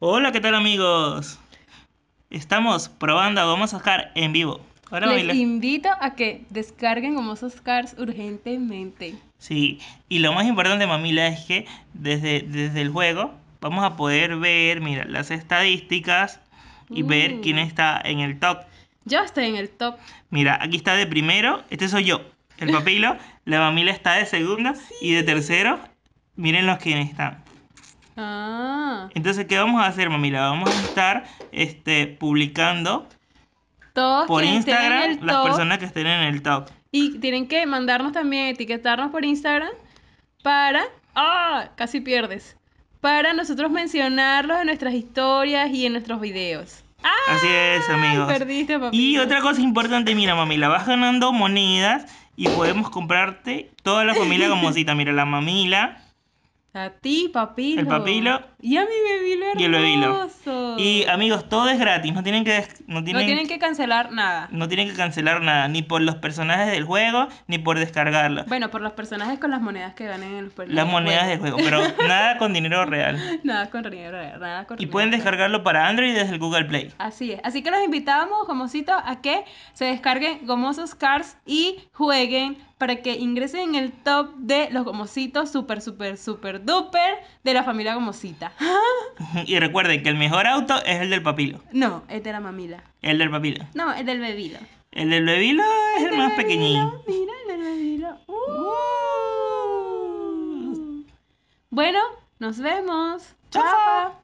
Hola, ¿qué tal amigos? Estamos probando a Vamos a Oscar en vivo. Les invito a que descarguen Vamos Oscars urgentemente. Sí, y lo más importante, mamila, es que desde, desde el juego vamos a poder ver, mira, las estadísticas y ver mm. quién está en el top. Yo estoy en el top. Mira, aquí está de primero, este soy yo, el papilo, la mamila está de segundo y de tercero, miren los que están. Ah. Entonces, ¿qué vamos a hacer, Mamila? vamos a estar este, publicando por Instagram las personas que estén en el top. Y tienen que mandarnos también, etiquetarnos por Instagram para... ¡Ah! Casi pierdes. Para nosotros mencionarlos en nuestras historias y en nuestros videos. ¡Ah! Así es, amigos. Y otra cosa importante, mira, Mamila, la vas ganando monedas y podemos comprarte toda la familia gomosita. Mira, la mamila, a ti, papilo. El papilo. Y a mi bebilo Y el bebilo. Y amigos, todo es gratis. No tienen, que, no, tienen, que cancelar nada. No tienen que cancelar nada. Ni por los personajes del juego, ni por descargarlo. Bueno, por los personajes con las monedas que ganen en los Las monedas del juego. Pero nada con dinero real. nada con dinero real. Nada con y pueden descargarlo para Android desde el Google Play. Así es. Así que los invitamos, Gomosito, a que se descarguen Gomosos Cars y jueguen para que ingresen en el top de los Gomositos Súper, súper, súper duper de la familia Gomosita. y recuerden que el mejor auto es el del papilo. No, es de la mamila. El del papilo. No, el del bebilo. El del bebilo es el, más pequeñito. Mira, el del bebilo. Uh. Uh. Bueno, nos vemos. Chao.